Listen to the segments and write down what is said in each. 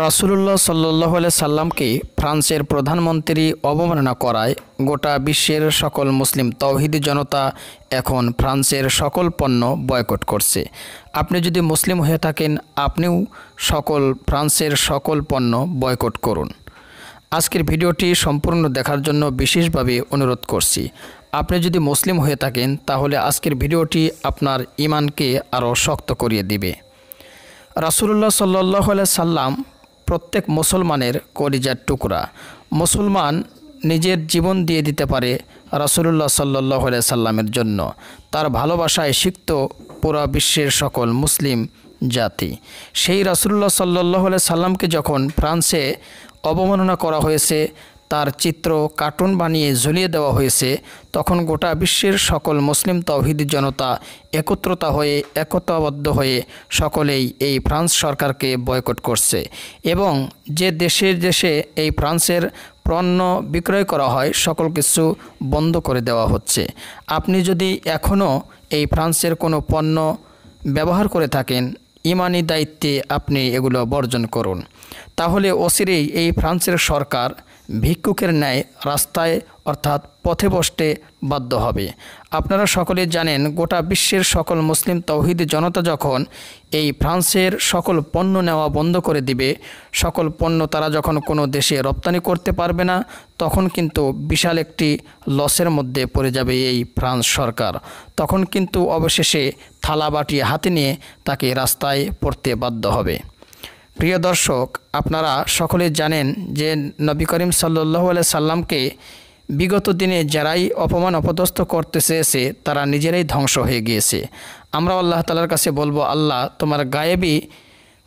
রাসুলুল্লাহ সাল্লাহ সাল্লামকে ফ্রান্সের প্রধানমন্ত্রী অবমাননা করায় গোটা বিশ্বের সকল মুসলিম তৌহিদি জনতা এখন ফ্রান্সের সকল পণ্য বয়কট করছে আপনি যদি মুসলিম হয়ে থাকেন আপনিও সকল ফ্রান্সের সকল পণ্য বয়কট করুন আজকের ভিডিওটি সম্পূর্ণ দেখার জন্য বিশেষভাবে অনুরোধ করছি আপনি যদি মুসলিম হয়ে থাকেন তাহলে আজকের ভিডিওটি আপনার ইমানকে আরও শক্ত করিয়ে দিবে রাসুলুল্লাহ সাল্লাহ সাল্লাম প্রত্যেক মুসলমানের কলিজার টুকরা মুসলমান নিজের জীবন দিয়ে দিতে পারে রাসুলুল্লাহ সাল্লাহ সাল্লামের জন্য তার ভালোবাসায় সিক্ত পুরা বিশ্বের সকল মুসলিম জাতি সেই রাসুল্লাহ সাল্লাহ সাল্লামকে যখন ফ্রান্সে অবমাননা করা হয়েছে তার চিত্র কার্টুন বানিয়ে ঝুলিয়ে দেওয়া হয়েছে তখন গোটা বিশ্বের সকল মুসলিম তৌহিদি জনতা একত্রতা হয়ে একতাবদ্ধ হয়ে সকলেই এই ফ্রান্স সরকারকে বয়কট করছে এবং যে দেশের দেশে এই ফ্রান্সের পণ্য বিক্রয় করা হয় সকল কিছু বন্ধ করে দেওয়া হচ্ছে আপনি যদি এখনও এই ফ্রান্সের কোনো পণ্য ব্যবহার করে থাকেন ইমানি দায়িত্বে আপনি এগুলো বর্জন করুন তাহলে অচিরেই এই ফ্রান্সের সরকার ভিক্ষুকের ন্যায় রাস্তায় অর্থাৎ পথে বসতে বাধ্য হবে আপনারা সকলে জানেন গোটা বিশ্বের সকল মুসলিম তৌহিদ জনতা যখন এই ফ্রান্সের সকল পণ্য নেওয়া বন্ধ করে দিবে সকল পণ্য তারা যখন কোনো দেশে রপ্তানি করতে পারবে না তখন কিন্তু বিশাল একটি লসের মধ্যে পড়ে যাবে এই ফ্রান্স সরকার তখন কিন্তু অবশেষে থালা বাটি হাতে নিয়ে তাকে রাস্তায় পড়তে বাধ্য হবে প্রিয় দর্শক আপনারা সকলে জানেন যে নবী করিম সাল্লু আলাই সাল্লামকে বিগত দিনে যারাই অপমান অপদস্থ করতে চেয়েছে তারা নিজেরাই ধ্বংস হয়ে গিয়েছে আমরা আল্লাহ তালার কাছে বলবো আল্লাহ তোমার গায়েবি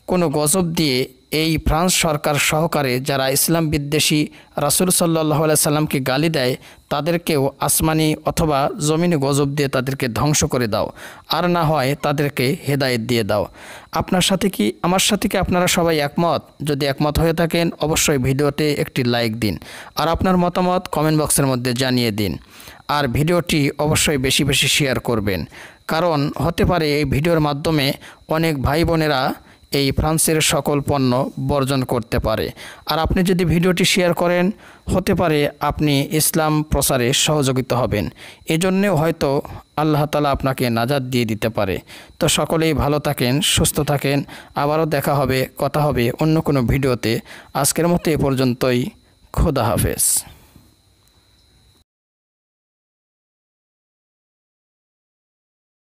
কোনো গজব দিয়ে এই ফ্রান্স সরকার সহকারে যারা ইসলাম বিদ্বেষী রাসুল সাল্লাহ সাল্লামকে গালি দেয় তাদেরকেও আসমানি অথবা জমিনে গজব দিয়ে তাদেরকে ধ্বংস করে দাও আর না হয় তাদেরকে হেদায়েত দিয়ে দাও আপনার সাথে কি আমার সাথে কি আপনারা সবাই একমত যদি একমত হয়ে থাকেন অবশ্যই ভিডিওতে একটি লাইক দিন আর আপনার মতামত কমেন্ট বক্সের মধ্যে জানিয়ে দিন আর ভিডিওটি অবশ্যই বেশি বেশি শেয়ার করবেন কারণ হতে পারে এই ভিডিওর মাধ্যমে অনেক ভাই বোনেরা এই ফ্রান্সের সকল পণ্য বর্জন করতে পারে আর আপনি যদি ভিডিওটি শেয়ার করেন হতে পারে আপনি ইসলাম প্রসারে সহযোগিতা হবেন এজন্যেও হয়তো আল্লাহ তালা আপনাকে নাজাদ দিয়ে দিতে পারে তো সকলেই ভালো থাকেন সুস্থ থাকেন আবারও দেখা হবে কথা হবে অন্য কোনো ভিডিওতে আজকের মতো এ পর্যন্তই খোদা হাফেজ